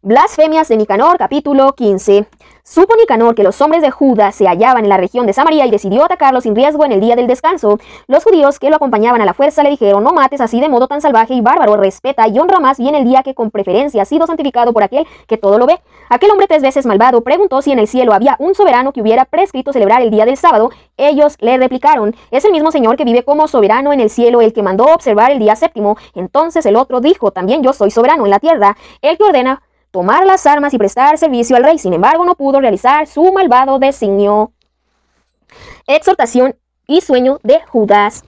Blasfemias de Nicanor, capítulo 15. Supo Nicanor que los hombres de Judá se hallaban en la región de Samaria y decidió atacarlos sin riesgo en el día del descanso. Los judíos que lo acompañaban a la fuerza le dijeron, no mates así de modo tan salvaje y bárbaro, respeta y honra más bien el día que con preferencia ha sido santificado por aquel que todo lo ve. Aquel hombre tres veces malvado preguntó si en el cielo había un soberano que hubiera prescrito celebrar el día del sábado. Ellos le replicaron, es el mismo Señor que vive como soberano en el cielo, el que mandó observar el día séptimo. Entonces el otro dijo, también yo soy soberano en la tierra, el que ordena tomar las armas y prestar servicio al rey. Sin embargo, no pudo realizar su malvado designio. Exhortación y sueño de Judas.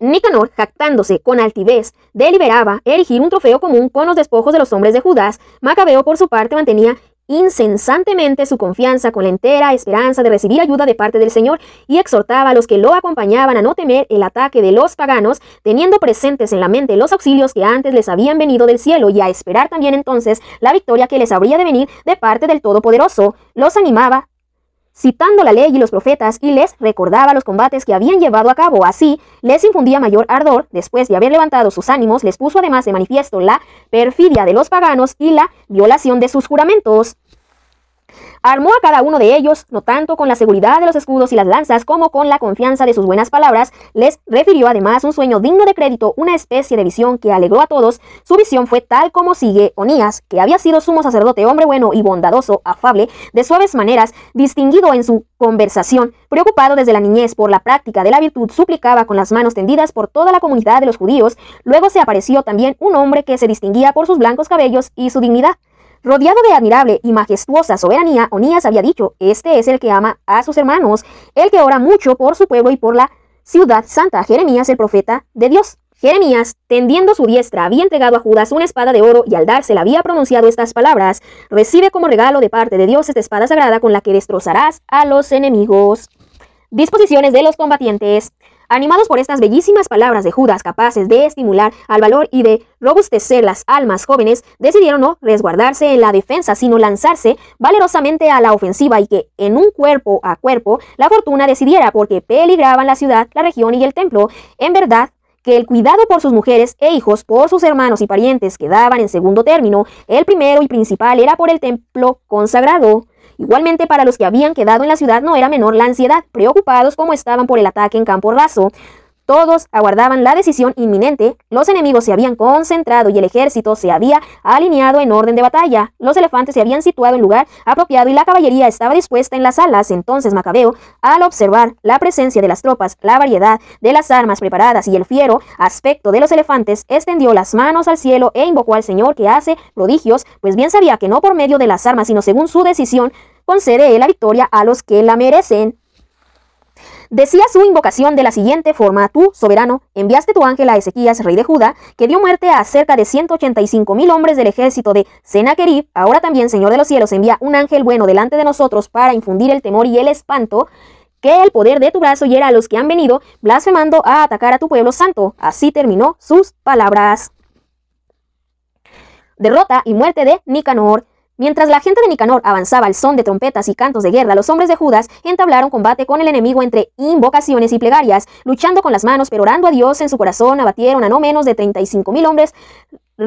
Nicanor, jactándose con altivez, deliberaba erigir un trofeo común con los despojos de los hombres de Judas. Macabeo, por su parte, mantenía Insensantemente su confianza con la entera esperanza de recibir ayuda de parte del Señor y exhortaba a los que lo acompañaban a no temer el ataque de los paganos, teniendo presentes en la mente los auxilios que antes les habían venido del cielo y a esperar también entonces la victoria que les habría de venir de parte del Todopoderoso. Los animaba citando la ley y los profetas, y les recordaba los combates que habían llevado a cabo. Así, les infundía mayor ardor, después de haber levantado sus ánimos, les puso además de manifiesto la perfidia de los paganos y la violación de sus juramentos. Armó a cada uno de ellos, no tanto con la seguridad de los escudos y las lanzas como con la confianza de sus buenas palabras, les refirió además un sueño digno de crédito, una especie de visión que alegró a todos. Su visión fue tal como sigue, Onías, que había sido sumo sacerdote, hombre bueno y bondadoso, afable, de suaves maneras, distinguido en su conversación, preocupado desde la niñez por la práctica de la virtud, suplicaba con las manos tendidas por toda la comunidad de los judíos, luego se apareció también un hombre que se distinguía por sus blancos cabellos y su dignidad. Rodeado de admirable y majestuosa soberanía, Onías había dicho, este es el que ama a sus hermanos, el que ora mucho por su pueblo y por la ciudad santa, Jeremías el profeta de Dios. Jeremías, tendiendo su diestra, había entregado a Judas una espada de oro y al dársela había pronunciado estas palabras, recibe como regalo de parte de Dios esta espada sagrada con la que destrozarás a los enemigos. Disposiciones de los combatientes. Animados por estas bellísimas palabras de Judas capaces de estimular al valor y de robustecer las almas jóvenes, decidieron no resguardarse en la defensa, sino lanzarse valerosamente a la ofensiva y que en un cuerpo a cuerpo la fortuna decidiera porque peligraban la ciudad, la región y el templo. En verdad, que el cuidado por sus mujeres e hijos, por sus hermanos y parientes quedaban en segundo término, el primero y principal era por el templo consagrado. Igualmente para los que habían quedado en la ciudad no era menor la ansiedad, preocupados como estaban por el ataque en campo raso. Todos aguardaban la decisión inminente, los enemigos se habían concentrado y el ejército se había alineado en orden de batalla, los elefantes se habían situado en lugar apropiado y la caballería estaba dispuesta en las alas. Entonces Macabeo, al observar la presencia de las tropas, la variedad de las armas preparadas y el fiero aspecto de los elefantes, extendió las manos al cielo e invocó al Señor que hace prodigios, pues bien sabía que no por medio de las armas, sino según su decisión, concede la victoria a los que la merecen. Decía su invocación de la siguiente forma, tú, soberano, enviaste tu ángel a Ezequías, rey de Judá, que dio muerte a cerca de 185 mil hombres del ejército de Senaquerib. ahora también, Señor de los cielos, envía un ángel bueno delante de nosotros para infundir el temor y el espanto que el poder de tu brazo hiera a los que han venido blasfemando a atacar a tu pueblo santo. Así terminó sus palabras derrota y muerte de Nicanor. Mientras la gente de Nicanor avanzaba al son de trompetas y cantos de guerra, los hombres de Judas entablaron combate con el enemigo entre invocaciones y plegarias, luchando con las manos pero orando a Dios en su corazón, abatieron a no menos de 35 mil hombres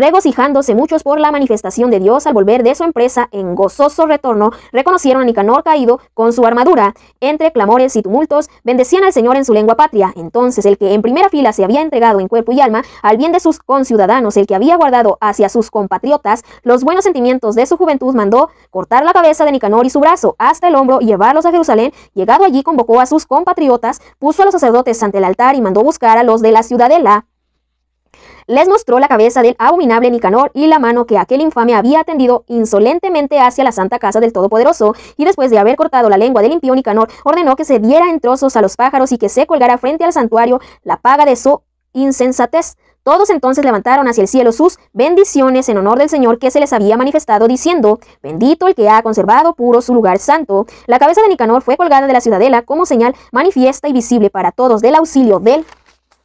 regocijándose muchos por la manifestación de Dios al volver de su empresa en gozoso retorno, reconocieron a Nicanor caído con su armadura. Entre clamores y tumultos, bendecían al Señor en su lengua patria. Entonces el que en primera fila se había entregado en cuerpo y alma al bien de sus conciudadanos, el que había guardado hacia sus compatriotas los buenos sentimientos de su juventud, mandó cortar la cabeza de Nicanor y su brazo hasta el hombro y llevarlos a Jerusalén. Llegado allí, convocó a sus compatriotas, puso a los sacerdotes ante el altar y mandó buscar a los de la ciudadela les mostró la cabeza del abominable Nicanor y la mano que aquel infame había tendido insolentemente hacia la santa casa del Todopoderoso, y después de haber cortado la lengua del impío Nicanor, ordenó que se diera en trozos a los pájaros y que se colgara frente al santuario la paga de su insensatez. Todos entonces levantaron hacia el cielo sus bendiciones en honor del Señor que se les había manifestado, diciendo, Bendito el que ha conservado puro su lugar santo. La cabeza de Nicanor fue colgada de la ciudadela como señal manifiesta y visible para todos del auxilio del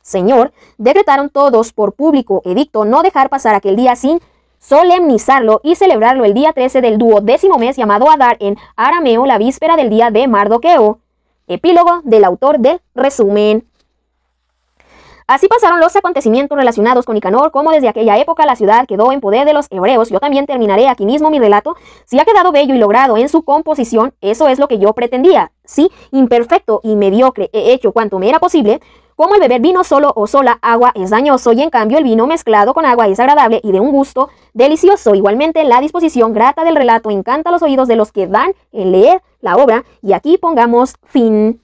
Señor, decretaron todos por público edicto no dejar pasar aquel día sin solemnizarlo y celebrarlo el día 13 del duodécimo mes llamado Adar en arameo la víspera del día de Mardoqueo. Epílogo del autor del resumen. Así pasaron los acontecimientos relacionados con Icanor, como desde aquella época la ciudad quedó en poder de los hebreos. Yo también terminaré aquí mismo mi relato. Si ha quedado bello y logrado en su composición, eso es lo que yo pretendía. Si imperfecto y mediocre he hecho cuanto me era posible, como el beber vino solo o sola agua es dañoso y en cambio el vino mezclado con agua es agradable y de un gusto delicioso. Igualmente la disposición grata del relato encanta los oídos de los que dan en eh, leer la obra y aquí pongamos fin.